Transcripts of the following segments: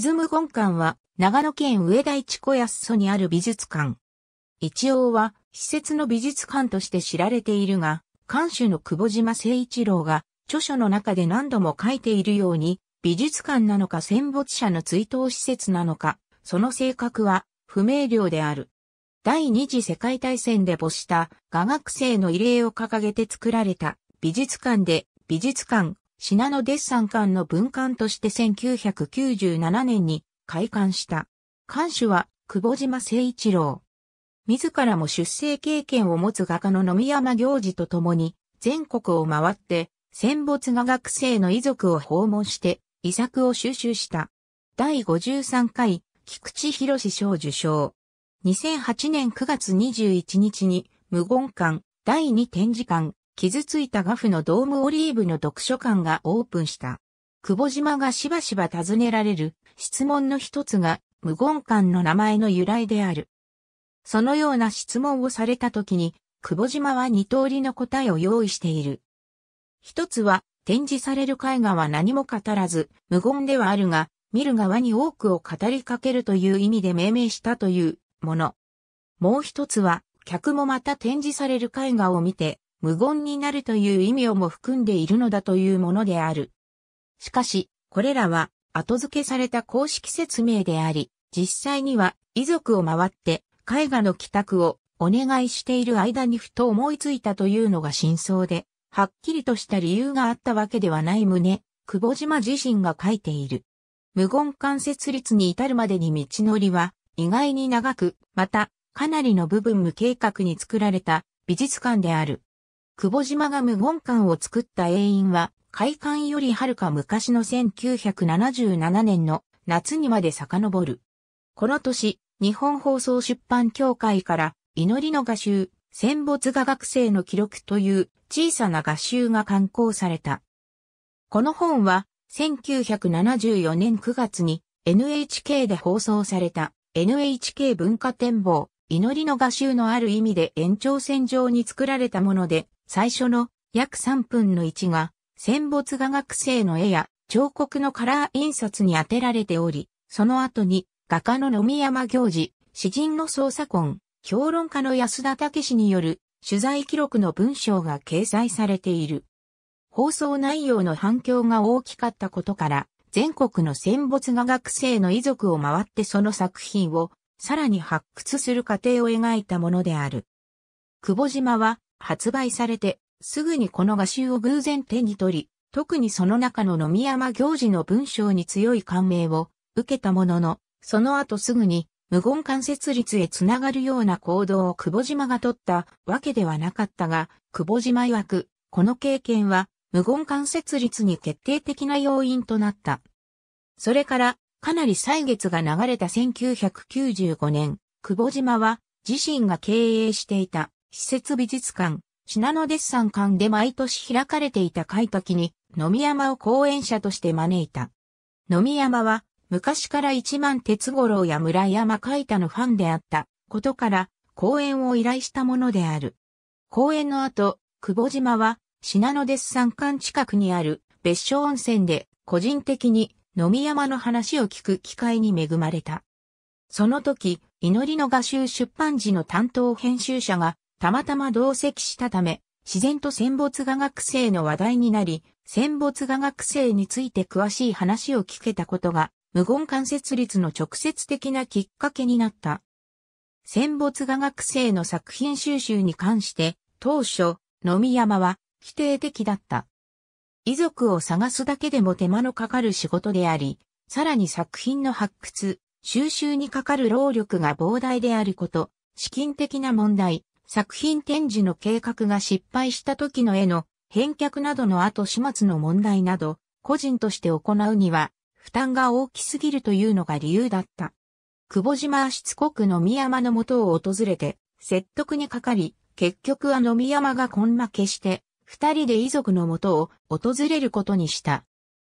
沈む本館は、長野県上田市小安祖にある美術館。一応は、施設の美術館として知られているが、館主の久保島誠一郎が、著書の中で何度も書いているように、美術館なのか戦没者の追悼施設なのか、その性格は不明瞭である。第二次世界大戦で没した画学生の慰霊を掲げて作られた美術館で美術館品野デッサン館の文館として1997年に開館した。館主は久保島誠一郎。自らも出生経験を持つ画家の野見山行事と共に全国を回って戦没画学生の遺族を訪問して遺作を収集した。第53回菊池博士賞受賞。2008年9月21日に無言館第2展示館傷ついたガフのドームオリーブの読書館がオープンした。久保島がしばしば尋ねられる質問の一つが無言館の名前の由来である。そのような質問をされた時に、久保島は二通りの答えを用意している。一つは、展示される絵画は何も語らず、無言ではあるが、見る側に多くを語りかけるという意味で命名したというもの。もう一つは、客もまた展示される絵画を見て、無言になるという意味をも含んでいるのだというものである。しかし、これらは後付けされた公式説明であり、実際には遺族を回って絵画の帰宅をお願いしている間にふと思いついたというのが真相で、はっきりとした理由があったわけではない旨、久保島自身が書いている。無言間接率に至るまでに道のりは意外に長く、またかなりの部分無計画に作られた美術館である。久保島が無言館を作った永因は、開館よりはるか昔の1977年の夏にまで遡る。この年、日本放送出版協会から、祈りの画集、戦没画学生の記録という小さな画集が刊行された。この本は、1974年9月に NHK で放送された NHK 文化展望、祈りの画集のある意味で延長線上に作られたもので、最初の約3分の1が、戦没画学生の絵や彫刻のカラー印刷に当てられており、その後に画家の野見山行事、詩人の捜査根、評論家の安田武史による取材記録の文章が掲載されている。放送内容の反響が大きかったことから、全国の戦没画学生の遺族を回ってその作品をさらに発掘する過程を描いたものである。久保島は発売されて、すぐにこの画集を偶然手に取り、特にその中の野見山行事の文章に強い感銘を受けたものの、その後すぐに無言間接率へつながるような行動を久保島が取ったわけではなかったが、久保島曰く、この経験は無言間接率に決定的な要因となった。それから、かなり歳月が流れた1995年、久保島は自身が経営していた施設美術館、品野デッサン館で毎年開かれていた開拓に、野見山を講演者として招いた。野見山は、昔から一万鉄五郎や村山海太のファンであったことから、講演を依頼したものである。講演の後、久保島は、品野デッサン館近くにある別所温泉で、個人的に野見山の話を聞く機会に恵まれた。その時、祈りの画集出版時の担当編集者が、たまたま同席したため、自然と戦没画学生の話題になり、戦没画学生について詳しい話を聞けたことが、無言間接率の直接的なきっかけになった。戦没画学生の作品収集に関して、当初、野見山は否定的だった。遺族を探すだけでも手間のかかる仕事であり、さらに作品の発掘、収集にかかる労力が膨大であること、資金的な問題、作品展示の計画が失敗した時の絵の返却などの後始末の問題など、個人として行うには、負担が大きすぎるというのが理由だった。久保島はしつこく野見山の元を訪れて、説得にかかり、結局は野見山が根負けして、二人で遺族の元を訪れることにした。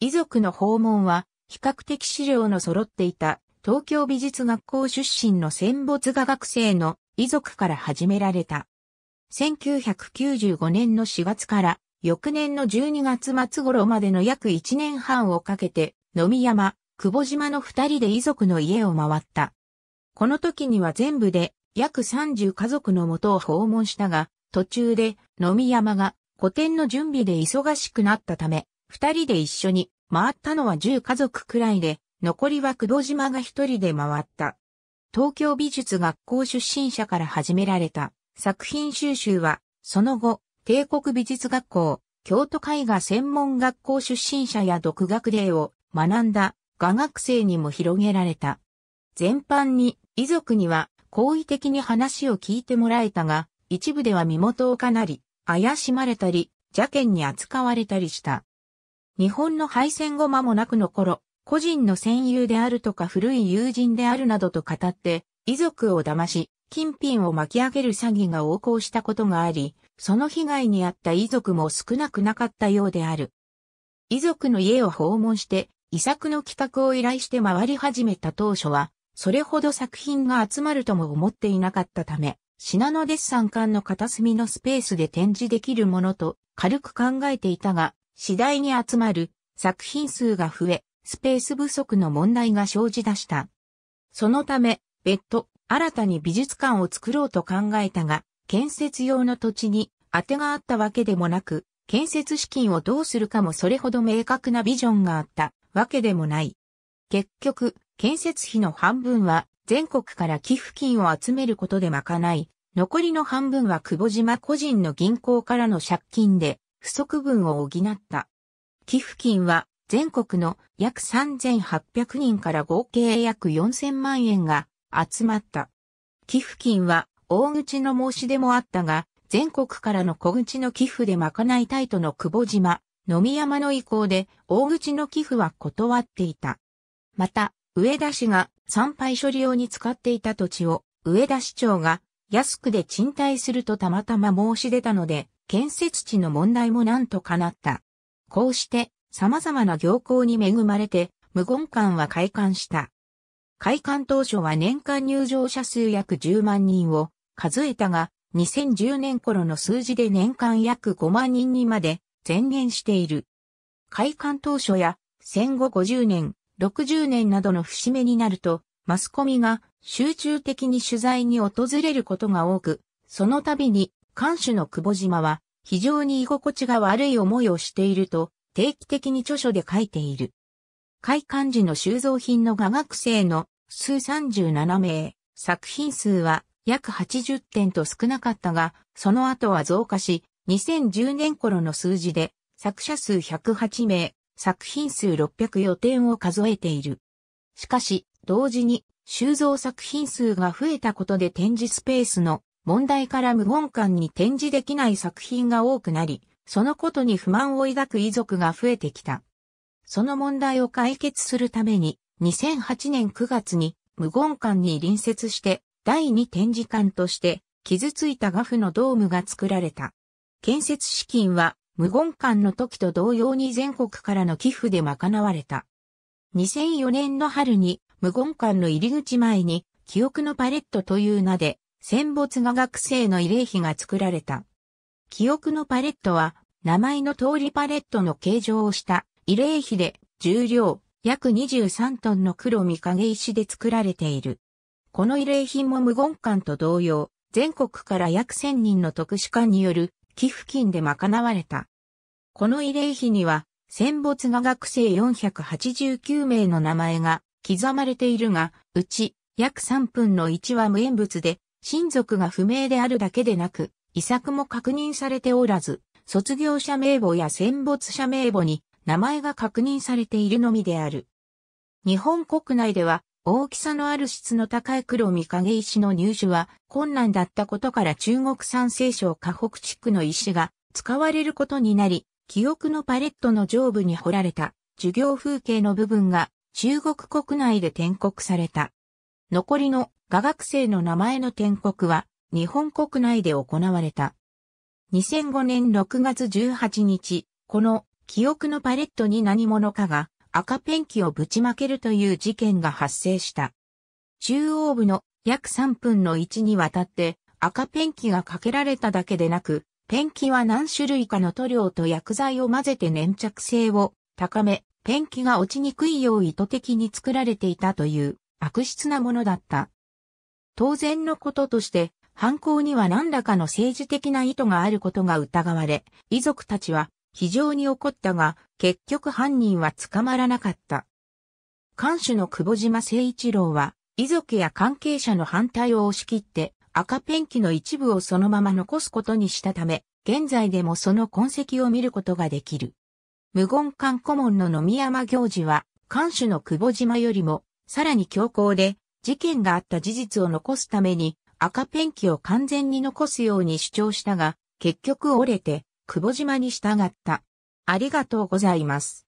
遺族の訪問は、比較的資料の揃っていた東京美術学校出身の戦没画学生の遺族から始められた。1995年の4月から翌年の12月末頃までの約1年半をかけて、野見山、久保島の二人で遺族の家を回った。この時には全部で約30家族のもとを訪問したが、途中で野見山が古典の準備で忙しくなったため、二人で一緒に回ったのは10家族くらいで、残りは久保島が一人で回った。東京美術学校出身者から始められた作品収集は、その後、帝国美術学校、京都絵画専門学校出身者や独学例を学んだ画学生にも広げられた。全般に遺族には好意的に話を聞いてもらえたが、一部では身元をかなり、怪しまれたり、邪険に扱われたりした。日本の敗戦後間もなくの頃、個人の戦友であるとか古い友人であるなどと語って、遺族を騙し、金品を巻き上げる詐欺が横行したことがあり、その被害に遭った遺族も少なくなかったようである。遺族の家を訪問して、遺作の企画を依頼して回り始めた当初は、それほど作品が集まるとも思っていなかったため、品のデッサン館の片隅のスペースで展示できるものと軽く考えていたが、次第に集まる作品数が増え、スペース不足の問題が生じ出した。そのため、別途、新たに美術館を作ろうと考えたが、建設用の土地に当てがあったわけでもなく、建設資金をどうするかもそれほど明確なビジョンがあったわけでもない。結局、建設費の半分は全国から寄付金を集めることで賄い、残りの半分は久保島個人の銀行からの借金で不足分を補った。寄付金は全国の約3800人から合計約4000万円が集まった。寄付金は大口の申し出もあったが、全国からの小口の寄付で賄いたいとの久保島、野見山の意向で大口の寄付は断っていた。また、上田市が参拝処理用に使っていた土地を上田市長が安くで賃貸するとたまたま申し出たので、建設地の問題もなんとかなった。こうして、様々な行幸に恵まれて、無言館は開館した。開館当初は年間入場者数約10万人を数えたが、2010年頃の数字で年間約5万人にまで前減している。開館当初や戦後50年、60年などの節目になると、マスコミが集中的に取材に訪れることが多く、その度に、監守の久保島は非常に居心地が悪い思いをしていると定期的に著書で書いている。開館時の収蔵品の画学生の数37名、作品数は約80点と少なかったが、その後は増加し、2010年頃の数字で作者数108名、作品数604点を数えている。しかし、同時に収蔵作品数が増えたことで展示スペースの問題から無言館に展示できない作品が多くなり、そのことに不満を抱く遺族が増えてきた。その問題を解決するために、2008年9月に無言館に隣接して第二展示館として傷ついたガフのドームが作られた。建設資金は無言館の時と同様に全国からの寄付で賄われた。2004年の春に無言館の入り口前に記憶のパレットという名で戦没画学生の慰霊碑が作られた。記憶のパレットは、名前の通りパレットの形状をした慰霊碑で、重量約23トンの黒見影石で作られている。この慰霊品も無言館と同様、全国から約1000人の特殊館による寄付金で賄われた。この慰霊碑には、戦没が学生489名の名前が刻まれているが、うち約3分の1は無縁物で、親族が不明であるだけでなく、遺作も確認されておらず、卒業者名簿や戦没者名簿に名前が確認されているのみである。日本国内では大きさのある質の高い黒見影石の入手は困難だったことから中国山西省河北地区の石が使われることになり、記憶のパレットの上部に彫られた授業風景の部分が中国国内で転刻された。残りの画学生の名前の転刻は日本国内で行われた。2005年6月18日、この記憶のパレットに何者かが赤ペンキをぶちまけるという事件が発生した。中央部の約3分の1にわたって赤ペンキがかけられただけでなく、ペンキは何種類かの塗料と薬剤を混ぜて粘着性を高め、ペンキが落ちにくいよう意図的に作られていたという悪質なものだった。当然のこととして犯行には何らかの政治的な意図があることが疑われ、遺族たちは非常に怒ったが、結局犯人は捕まらなかった。監守の久保島誠一郎は、遺族や関係者の反対を押し切って、赤ペンキの一部をそのまま残すことにしたため、現在でもその痕跡を見ることができる。無言館顧問の野見山行事は、監守の久保島よりも、さらに強硬で、事件があった事実を残すために、赤ペンキを完全に残すように主張したが、結局折れて、久保島に従った。ありがとうございます。